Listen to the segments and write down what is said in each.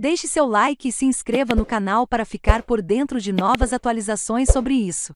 Deixe seu like e se inscreva no canal para ficar por dentro de novas atualizações sobre isso.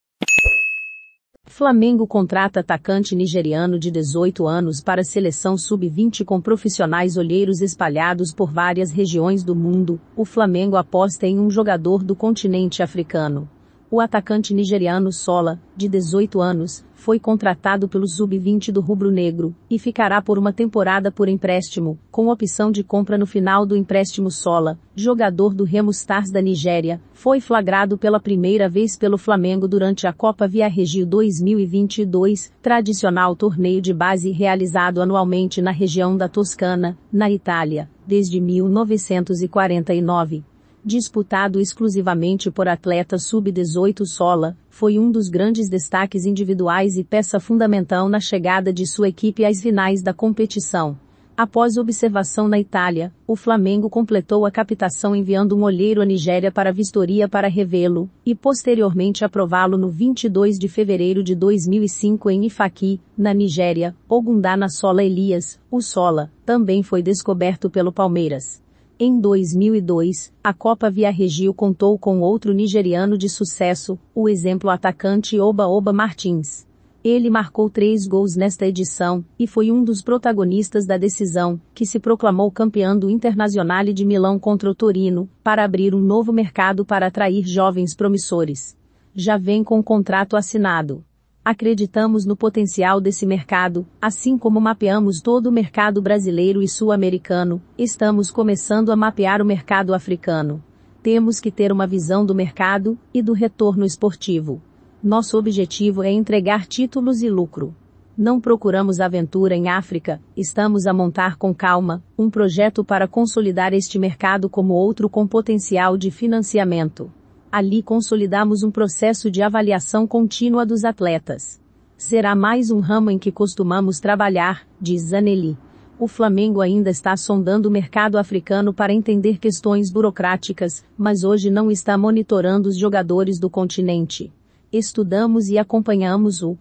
Flamengo contrata atacante nigeriano de 18 anos para seleção sub-20 com profissionais olheiros espalhados por várias regiões do mundo. O Flamengo aposta em um jogador do continente africano. O atacante nigeriano Sola, de 18 anos, foi contratado pelo Sub-20 do Rubro Negro e ficará por uma temporada por empréstimo, com opção de compra no final do empréstimo Sola, jogador do Remo Stars da Nigéria, foi flagrado pela primeira vez pelo Flamengo durante a Copa Via Regio 2022, tradicional torneio de base realizado anualmente na região da Toscana, na Itália, desde 1949 disputado exclusivamente por atletas sub-18 Sola, foi um dos grandes destaques individuais e peça fundamental na chegada de sua equipe às finais da competição. Após observação na Itália, o Flamengo completou a captação enviando um olheiro à Nigéria para a vistoria para revê-lo e posteriormente aprová-lo no 22 de fevereiro de 2005 em Ifaqui, na Nigéria. Ogundana Sola Elias, o Sola, também foi descoberto pelo Palmeiras. Em 2002, a Copa Via Regio contou com outro nigeriano de sucesso, o exemplo atacante Oba Oba Martins. Ele marcou três gols nesta edição e foi um dos protagonistas da decisão, que se proclamou campeão do Internazionale de Milão contra o Torino, para abrir um novo mercado para atrair jovens promissores. Já vem com o contrato assinado. Acreditamos no potencial desse mercado, assim como mapeamos todo o mercado brasileiro e sul-americano, estamos começando a mapear o mercado africano. Temos que ter uma visão do mercado e do retorno esportivo. Nosso objetivo é entregar títulos e lucro. Não procuramos aventura em África, estamos a montar com calma um projeto para consolidar este mercado como outro com potencial de financiamento. Ali consolidamos um processo de avaliação contínua dos atletas. Será mais um ramo em que costumamos trabalhar, diz Zanelli. O Flamengo ainda está sondando o mercado africano para entender questões burocráticas, mas hoje não está monitorando os jogadores do continente. Estudamos e acompanhamos o